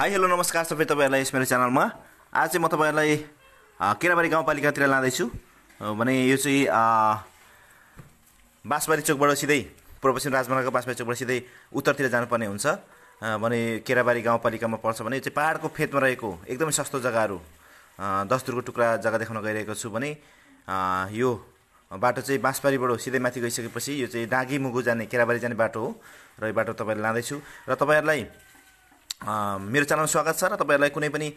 hi hello नमस्कार सबै तपाईँहरूलाई यस मेरो च्यानलमा आज चाहिँ म तपाईँहरूलाई केराबारी गाउँपालिकातिर लाँदैछु भने यो चाहिँ बाँसबारी चोकबाट सिधै पूर्व पश्चिम राजमार्गको बाँसबारी चोकबाट सिधै उत्तरतिर जानुपर्ने हुन्छ भने केराबारी गाउँपालिकामा पर्छ भने यो चाहिँ पाहाडको फेदमा रहेको एकदमै सस्तो जग्गाहरू दस्तुरको टुक्रा जग्गा देखाउन गइरहेको छु भने यो बाटो चाहिँ बाँसबारीबाट सिधै माथि गइसकेपछि यो चाहिँ डाँगी मुगु जाने केराबारी जाने बाटो हो र यो बाटो तपाईँलाई लाँदैछु र तपाईँहरूलाई मेरो च्यानलमा स्वागत छ र तपाईँहरूलाई कुनै पनि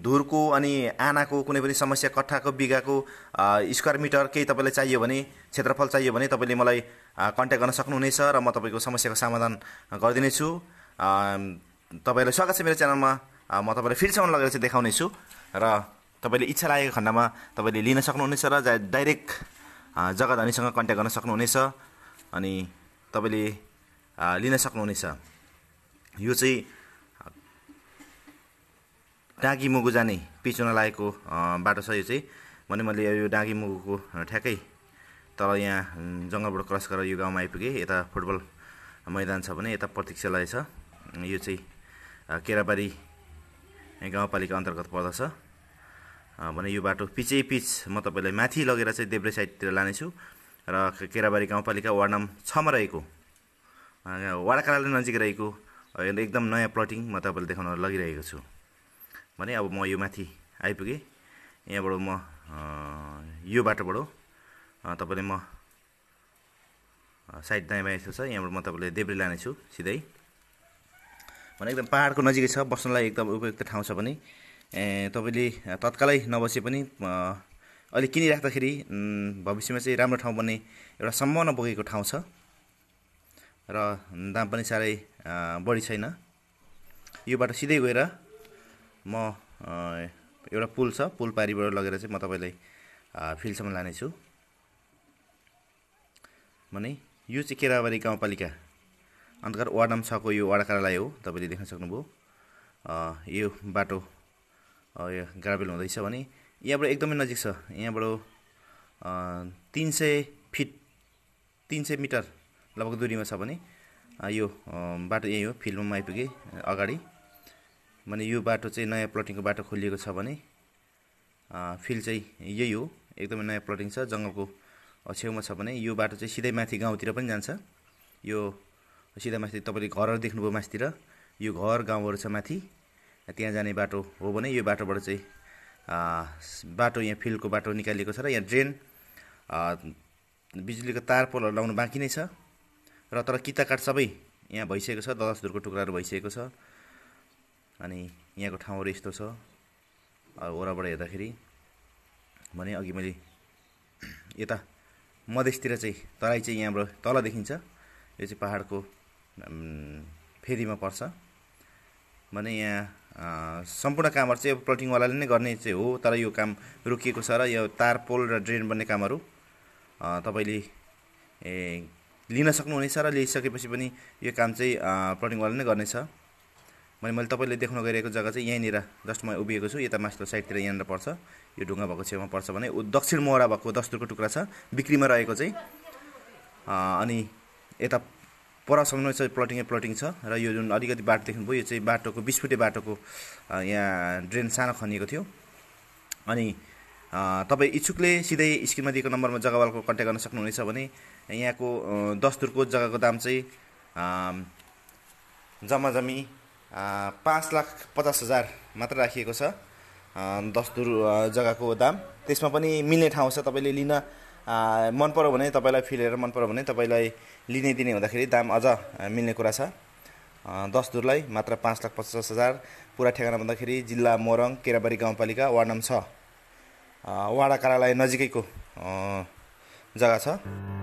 धुरको अनि आनाको कुनै पनि समस्या कट्ठाको बिगाको स्क्वायर मिटर केही तपाईँलाई चाहियो भने क्षेत्रफल चाहियो भने तपाईँले मलाई कन्ट्याक्ट गर्न सक्नुहुनेछ र म तपाईँको समस्याको समाधान गरिदिनेछु तपाईँलाई स्वागत छ मेरो च्यानलमा म तपाईँलाई फिल्डसम्म लगेर चाहिँ देखाउनेछु र तपाईँले इच्छा लागेको खण्डमा तपाईँले लिन सक्नुहुनेछ र डाइरेक्ट जग्गा धनीसँग कन्ट्याक्ट गर्न सक्नुहुनेछ अनि तपाईँले लिन सक्नुहुनेछ यो चाहिँ डाँगी मुगु जाने पिचुना लागेको बाटो छ यो चाहिँ भने मैले यो डाँगी मुगुको ठ्याक्कै तल यहाँ जङ्गलबाट क्रस गरेर यो गाउँमा आइपुगेँ यता फुटबल मैदान छ भने यता प्रतीक्षालय छ यो चाहिँ केराबारी गाउँपालिका अन्तर्गत पर्दछ भने यो बाटो पिचै पिच म तपाईँलाई माथि लगेर चाहिँ देब्रे साइडतिर लानेछु र केराबारी गाउँपालिका वार्ड नम्बर छमा रहेको वाडा कार्यालय नजिक रहेको एकदम नयाँ प्लटिङ म तपाईँलाई देखाउन लगिरहेको छु भने अब म यो माथि आइपुगेँ यहाँबाट म यो बाटोबाट तपाईँले म साइड दाइँ बाँ छ यहाँबाट म तपाईँले देब्रे लानेछु सिधै भने एकदम पाहाडको नजिकै छ बस्नलाई एकदम उपयुक्त ठाउँ छ भने तपाईँले तत्कालै नबसे पनि अहिले किनिराख्दाखेरि भविष्यमा चाहिँ राम्रो ठाउँ बन्ने एउटा सम्भावना बोकेको ठाउँ छ र दाम पनि साह्रै बढी छैन यो बाटो सिधै गएर म एउटा पुल छ पुल पारीबाट लगेर चाहिँ म तपाईँलाई फिल्डसम्म लानेछु भने यो चाहिँ केराबारी गाउँपालिका अन्तर्गत वार्ड नम्बर छको यो वार्ड कार्यालय हो तपाईँले देख्न सक्नुभयो यो बाटो यो ग्राभेल हुँदैछ भने यहाँबाट एकदमै नजिक छ यहाँबाट तिन सय फिट तिन सय मिटर लगभग दुरीमा छ भने यो बाटो यही हो फिल्डमा आइपुगेँ अगाडि माने यो बाटो चाहिँ नयाँ प्लटिङको बाटो खोलिएको छ भने फिल्ड चाहिँ यही हो एकदमै नयाँ प्लटिङ छ जङ्गलको छेउमा छ भने यो बाटो चाहिँ सिधै माथि गाउँतिर पनि जान्छ यो सिधा माथि तपाईँले घरहरू देख्नुभयो माथितिर यो घर गाउँहरू छ माथि त्यहाँ जाने बाटो हो भने यो बाटोबाट चाहिँ बाटो यहाँ फिल्डको बाटो निकालिएको छ र यहाँ ड्रेन बिजुलीको तार पोलहरू लाउनु बाँकी नै छ र तर किताकाट सबै यहाँ भइसकेको छ दलसधुरको टुक्राहरू भइसकेको छ अनि यहाँको ठाउँहरू यस्तो छ वरबाट हेर्दाखेरि भने अघि मैले यता मधेसतिर चाहिँ तराई चाहिँ यहाँबाट तल देखिन्छ यो चाहिँ पाहाडको फेदीमा पर्छ भने यहाँ सम्पूर्ण कामहरू चाहिँ प्लटिङवालाले नै गर्ने चाहिँ हो तर यो काम रोकिएको छ र यो तार पोल र ड्रेन बन्ने कामहरू तपाईँले लिन सक्नुहुनेछ र लिइसकेपछि पनि यो काम चाहिँ प्लटिङवालाले नै गर्नेछ मैले मैले तपाईँले देख्न गइरहेको जग्गा चाहिँ यहीँनिर जस्ट म उभिएको छु यता मास्टर साइडतिर यहाँनिर पर्छ यो ढुङ्गा भएको छेउमा पर्छ भने ऊ दक्षिण मोहरा भएको दस्तुरको टुक्रा छ बिक्रीमा रहेको चाहिँ अनि यता परसम्म चाहिँ प्लटिङ प्लटिङ छ र यो जुन अलिकति बाटो देख्नुभयो यो चाहिँ बाटोको बिस फुटे बाटोको यहाँ ड्रेन सानो खनिएको थियो अनि तपाईँ इच्छुकले सिधै स्क्रिनमा दिएको नम्बरमा जग्गावालको कन्ट्याक्ट गर्न सक्नुहुनेछ भने यहाँको दस्तुरको जग्गाको दाम चाहिँ जम्मा जम्मी पाँच लाख पचास हजार मात्र राखिएको छ दस दुर जग्गाको दाम त्यसमा पनि मिल्ने ठाउँ छ तपाईँले लिन मन पऱ्यो भने तपाईँलाई फिल मन पऱ्यो भने तपाईँलाई लिने दिने हुँदाखेरि दाम अझ मिल्ने कुरा छ दस दुरलाई मात्र पाँच लाख पचास हजार पुरा ठेगाना भन्दाखेरि जिल्ला मोरङ केराबारी गाउँपालिका वार्ड नम्बर छ वाडा कार्यालय नजिकैको जग्गा छ